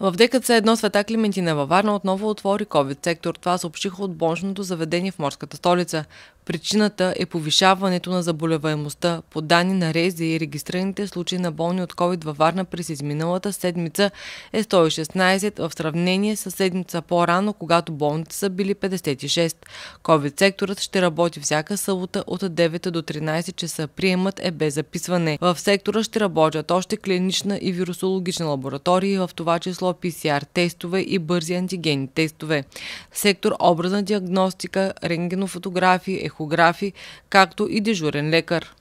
В ДКЦ едно света Климентина във Варна отново отвори COVID сектор. Това съобщиха от бонжното заведение в морската столица. Причината е повишаването на заболеваемостта. По данни на рези и регистрираните случаи на болни от COVID във Варна през изминалата седмица е 116 в сравнение с седмица по-рано, когато болните са били 56. COVID секторът ще работи всяка събота от 9 до 13 часа. Приемът е без записване. В сектора ще работят още клинична и вирусологична лаборатории, в това число PCR тестове и бързи антигенни тестове. Сектор образна диагностика, рентгенофотографии, психографи, както и дежурен лекар.